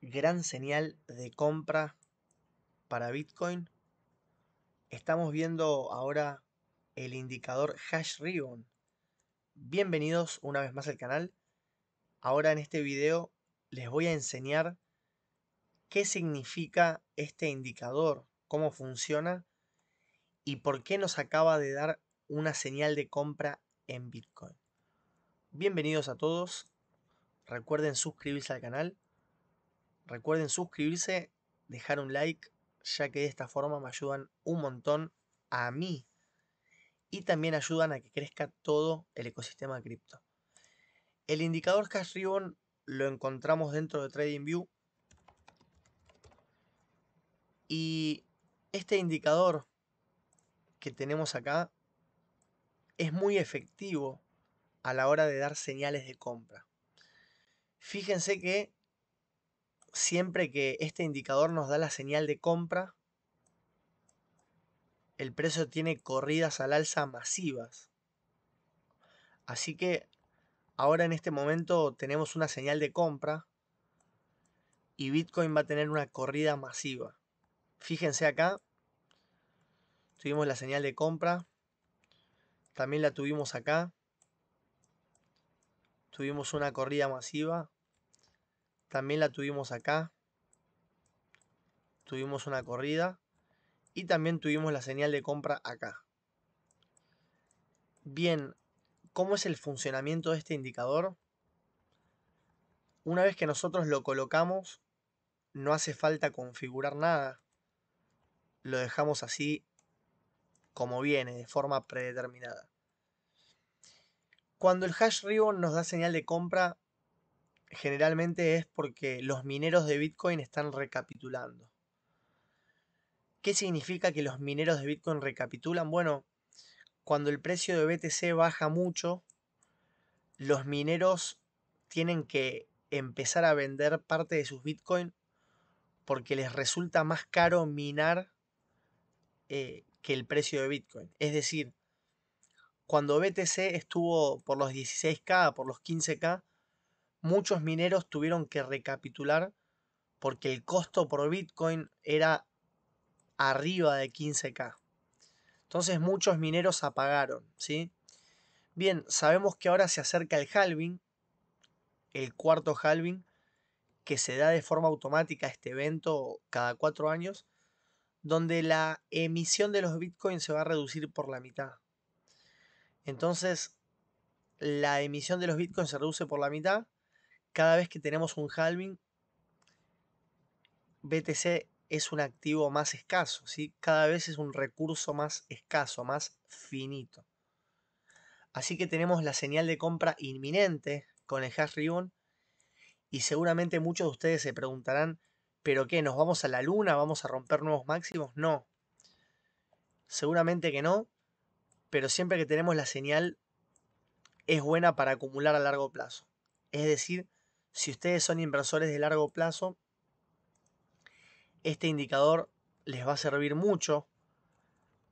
gran señal de compra para Bitcoin. Estamos viendo ahora el indicador hash ribbon. Bienvenidos una vez más al canal. Ahora en este video les voy a enseñar qué significa este indicador, cómo funciona y por qué nos acaba de dar una señal de compra en Bitcoin. Bienvenidos a todos. Recuerden suscribirse al canal Recuerden suscribirse, dejar un like, ya que de esta forma me ayudan un montón a mí y también ayudan a que crezca todo el ecosistema de cripto. El indicador Cash Ribbon lo encontramos dentro de TradingView y este indicador que tenemos acá es muy efectivo a la hora de dar señales de compra. Fíjense que siempre que este indicador nos da la señal de compra, el precio tiene corridas al alza masivas. Así que ahora en este momento tenemos una señal de compra y Bitcoin va a tener una corrida masiva. Fíjense acá, tuvimos la señal de compra, también la tuvimos acá, tuvimos una corrida masiva, también la tuvimos acá. Tuvimos una corrida. Y también tuvimos la señal de compra acá. Bien, ¿cómo es el funcionamiento de este indicador? Una vez que nosotros lo colocamos, no hace falta configurar nada. Lo dejamos así como viene, de forma predeterminada. Cuando el hash ribbon nos da señal de compra, generalmente es porque los mineros de Bitcoin están recapitulando. ¿Qué significa que los mineros de Bitcoin recapitulan? Bueno, cuando el precio de BTC baja mucho, los mineros tienen que empezar a vender parte de sus Bitcoin porque les resulta más caro minar eh, que el precio de Bitcoin. Es decir, cuando BTC estuvo por los 16K, por los 15K, muchos mineros tuvieron que recapitular porque el costo por Bitcoin era arriba de 15K. Entonces muchos mineros apagaron, ¿sí? Bien, sabemos que ahora se acerca el halving, el cuarto halving, que se da de forma automática este evento cada cuatro años, donde la emisión de los bitcoins se va a reducir por la mitad. Entonces, la emisión de los bitcoins se reduce por la mitad cada vez que tenemos un halving, BTC es un activo más escaso, ¿sí? cada vez es un recurso más escaso, más finito. Así que tenemos la señal de compra inminente con el hash ribbon y seguramente muchos de ustedes se preguntarán, ¿pero qué? ¿Nos vamos a la luna? ¿Vamos a romper nuevos máximos? No. Seguramente que no, pero siempre que tenemos la señal es buena para acumular a largo plazo. Es decir, si ustedes son inversores de largo plazo, este indicador les va a servir mucho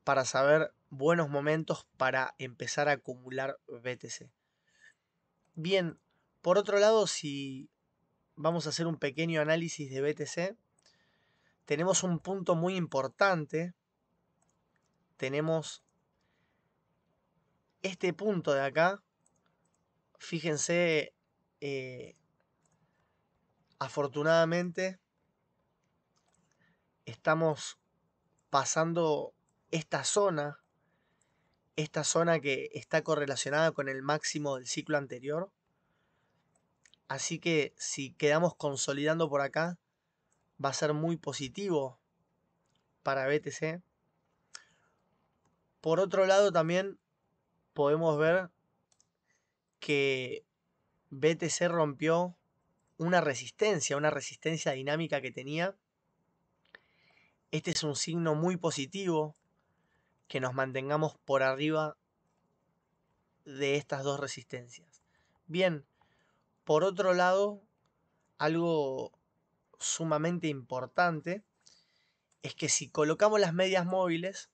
para saber buenos momentos para empezar a acumular BTC. Bien, por otro lado, si vamos a hacer un pequeño análisis de BTC, tenemos un punto muy importante. Tenemos este punto de acá. Fíjense eh, afortunadamente estamos pasando esta zona, esta zona que está correlacionada con el máximo del ciclo anterior. Así que si quedamos consolidando por acá, va a ser muy positivo para BTC. Por otro lado, también podemos ver que BTC rompió una resistencia, una resistencia dinámica que tenía. Este es un signo muy positivo, que nos mantengamos por arriba de estas dos resistencias. Bien, por otro lado, algo sumamente importante es que si colocamos las medias móviles,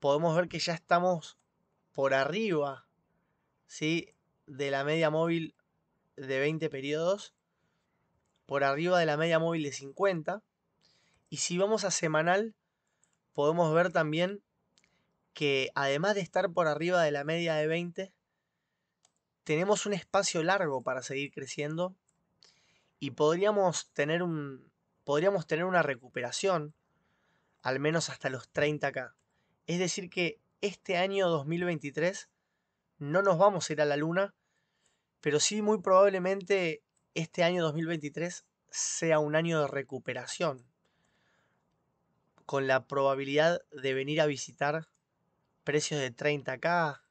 podemos ver que ya estamos por arriba ¿sí? de la media móvil de 20 periodos por arriba de la media móvil de 50. Y si vamos a semanal, podemos ver también que además de estar por arriba de la media de 20, tenemos un espacio largo para seguir creciendo y podríamos tener, un, podríamos tener una recuperación, al menos hasta los 30K. Es decir que este año 2023 no nos vamos a ir a la luna, pero sí muy probablemente este año 2023 sea un año de recuperación, con la probabilidad de venir a visitar precios de 30k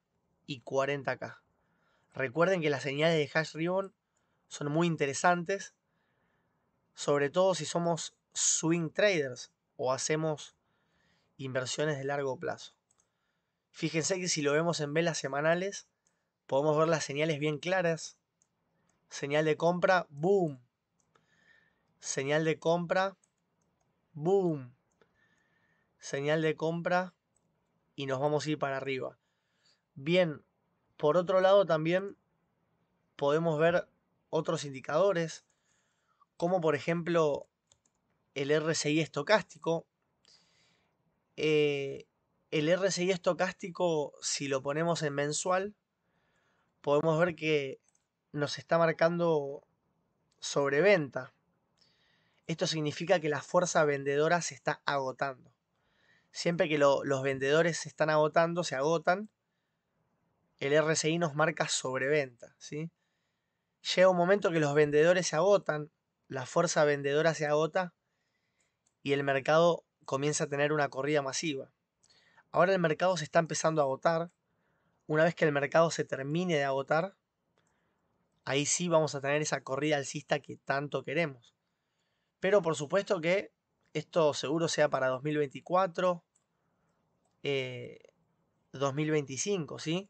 y 40k. Recuerden que las señales de hash ribbon son muy interesantes, sobre todo si somos swing traders o hacemos inversiones de largo plazo. Fíjense que si lo vemos en velas semanales, podemos ver las señales bien claras Señal de compra, boom. Señal de compra, boom. Señal de compra y nos vamos a ir para arriba. Bien, por otro lado también podemos ver otros indicadores, como por ejemplo el RSI estocástico. Eh, el RSI estocástico, si lo ponemos en mensual, podemos ver que nos está marcando sobreventa. Esto significa que la fuerza vendedora se está agotando. Siempre que los vendedores se están agotando, se agotan, el RSI nos marca sobreventa. ¿sí? Llega un momento que los vendedores se agotan, la fuerza vendedora se agota y el mercado comienza a tener una corrida masiva. Ahora el mercado se está empezando a agotar. Una vez que el mercado se termine de agotar, ahí sí vamos a tener esa corrida alcista que tanto queremos. Pero por supuesto que esto seguro sea para 2024, 2025, eh, ¿sí?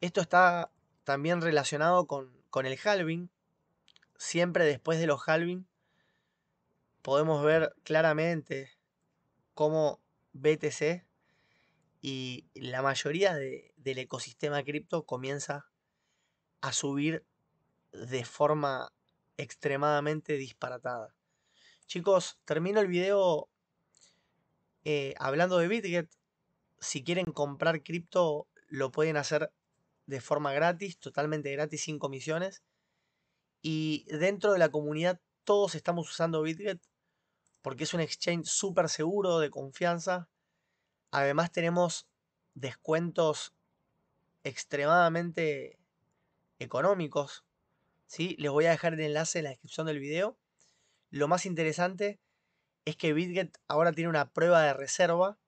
Esto está también relacionado con, el halving. Siempre después de los halving podemos ver claramente cómo BTC y la mayoría del ecosistema cripto comienza a subir de forma extremadamente disparatada. Chicos, termino el video eh, hablando de BitGet. Si quieren comprar cripto, lo pueden hacer de forma gratis, totalmente gratis, sin comisiones. Y dentro de la comunidad todos estamos usando BitGet porque es un exchange súper seguro, de confianza. Además tenemos descuentos extremadamente económicos les voy a dejar el enlace en la descripción del video. Lo más interesante es que Bitget ahora tiene una prueba de reserva.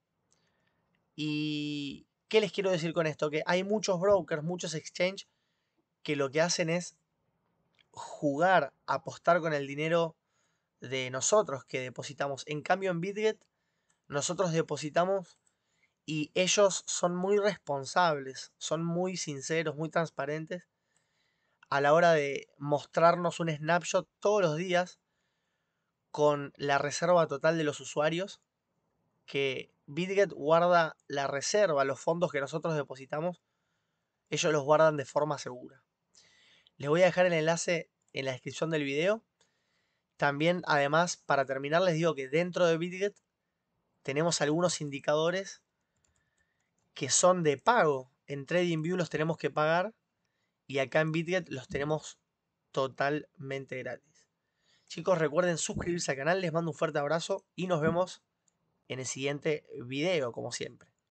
¿Y qué les quiero decir con esto? Que hay muchos brokers, muchos exchanges que lo que hacen es jugar, apostar con el dinero de nosotros que depositamos. En cambio, en Bitget, nosotros depositamos y ellos son muy responsables, son muy sinceros, muy transparentes a la hora de mostrarnos un snapshot todos los días con la reserva total de los usuarios, que Bitget guarda la reserva, los fondos que nosotros depositamos, ellos los guardan de forma segura. Les voy a dejar el enlace en la descripción del video. También, además, para terminar, les digo que dentro de Bitget tenemos algunos indicadores que son de pago. En TradingView los tenemos que pagar y acá en Bitget los tenemos totalmente gratis. Chicos, recuerden suscribirse al canal, les mando un fuerte abrazo y nos vemos en el siguiente video, como siempre.